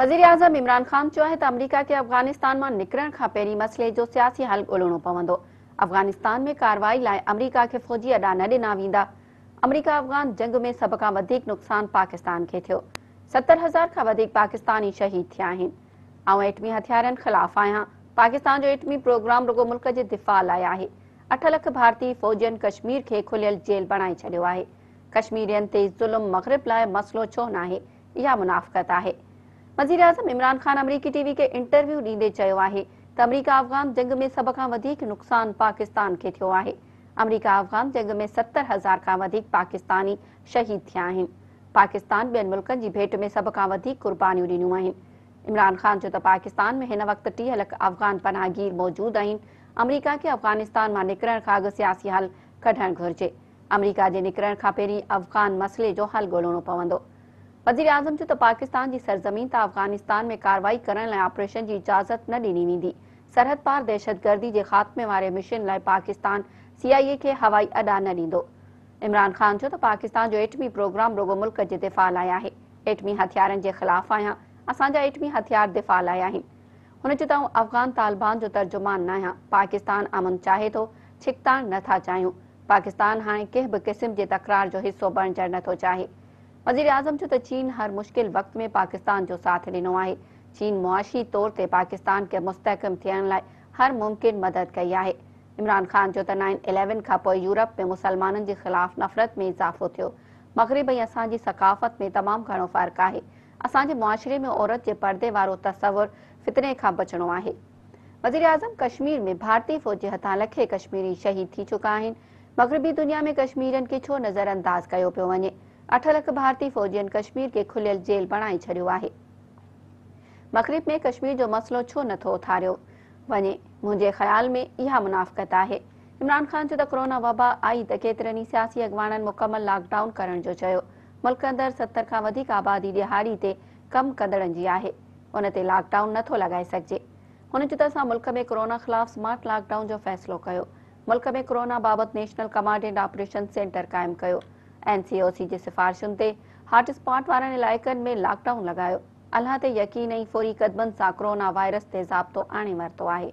वजीर आजम इमरान ख़ान चयो आहे अमरीका के अफ़गानिस्तान में निकरण का पैर मसले जो सियासी हल ॻोल्हणो पव अफ़गानिस्तान में कार्रवाई लाइ अमरीका के फ़ौजी अडा न ॾिना वा अमरीका अफ़गान जंग में सब का नुकसान पाकिस्तान के थो सत्तर हज़ार का पाकिस्तानी शहीद थिया आहिनि ऐं एटमी हथियारनि ख़िलाफ़ु आहियां पाकिस्तान जो एटमी प्रोग्राम रुगो मुल्क के दिफ़ा लाइ है अठ लख भारतीय फ़ौजियुनि कश्मीर के खुलियल जेल बणाए छॾियो है कश्मीरियन ज़ुल्म मग़रब ला मसलो छो ना है या मुनाफ़क़त है वज़ीर आज़म इमरान ख़ान अमरीकी टीवी खे इंटरव्यू ॾींदे चयो अमरीका अफ़गान जंग में सभ खां नुक़सान पाकिस्तान खे थियो आहे अमरीका अफ़गान जंग में सतर हज़ार खां पाकिस्तानी शहीद थिया पाकिस्तान ॿियनि मुल्कनि जी भेट में सभ खां वधीक क़ुर्बानीूं इमरान ख़ान चयो पाकिस्तान में हिन टीह लख अफ़गान पनाहगीर मौजूदु आहिनि अमरीका खे अफ़गानिस्तान मां निकिरण खां अॻु सियासी हल कढणु घुरिजे अमरीका जे निकिरण खां पहिरीं अफ़गान मसइले जो हल ॻोल्हणो पवंदो वजीर आजम जो त पाकिस्तान जी सरज़मीन त अफ़गानिस्तान में कार्रवाई करण लाइ ऑपरेशन जी इजाज़त न ॾिनी वेंदी सरहद पार दहशतगर्दी जे ख़ात्मे वारे मिशन लाइ पाकिस्तान सी आई ए खे हवाई अॾा न ॾींदो इमरान ख़ान चयो त पाकिस्तान जो एटमी प्रोग्राम रुगो मुल्क जे दिफ़ा लाइ आहे एटमी हथियारनि जे ख़िलाफ़ आहियां असांजा एटमी हथियार दिफ़ा लाइ आहिनि हुन चयो त अफ़गान तालिबान जो तर्जुमान न आहियां पाकिस्तान अमन चाहे थो छिकताण नथा चाहियूं पाकिस्तान हाणे कंहिं बि क़िस्म जे तकरार जो हिसो बणजणु नथो चाहे वजी अजम चो त चीन हर मुश्किल वक़्त में पाकिस्तान जो साथ ॾिनो आहे चीन मुआशी तौर ते पाकिस्तान खे मुस्तहकम थियण हर मुमकिन मदद कई है इमरान ख़ान जो नाइन इलेवन खां यूरोप में मुसलमाननि जे ख़िलाफ़ नफ़रत में इज़ाफ़ो थियो मग़रब ऐं सकाफ़त में तमाम घणो फ़र्क़ु आहे असांजे मुआशिरे में औरत जे पर्दे वारो तस्वुर फितने का बचणो आहे वज़ीर अज़म कश्मीर में भारतीय फ़ौज जे हथां लखे कश्मीरी शहीद थी चुका मग़रबी दुनिया में कश्मीर खे छो नज़रअंदाज़ कयो पियो वञे अठ लख भारतीय फौजियुनि कश्मीर खे खुलियल जेल बणाए छॾियो आहे مقرب में कश्मीर जो मसलो छो नथो उथारियो वञे मुंहिंजे ख़्याल में इहा मुनाफ़त आहे इमरान ख़ान चयो त कोरोना वबा आई त केतिरनि ई सियासी अॻवाननि मुकमल लॉकडाउन करण जो चयो मुल्क अंदरि सतरि खां आबादी ॾिहाड़ी ते कमु कंदड़नि जी आहे उन लॉकडाउन नथो लॻाए सघिजे हुन चयो मुल्क में कोरोना ख़िलाफ़ स्मार्ट लॉकडाउन जो फ़ैसिलो कयो मुल्क में कोरोना बाबति national operation centre NCOC C O C जी सिफारिशुनि ते हॉटस्पॉट वारनि इलाइक़नि में लॉकडाउन लॻायो अलाह ते यकीन सां कोरोना वायरस ते ज़ाब्तो आणे वरितो आहे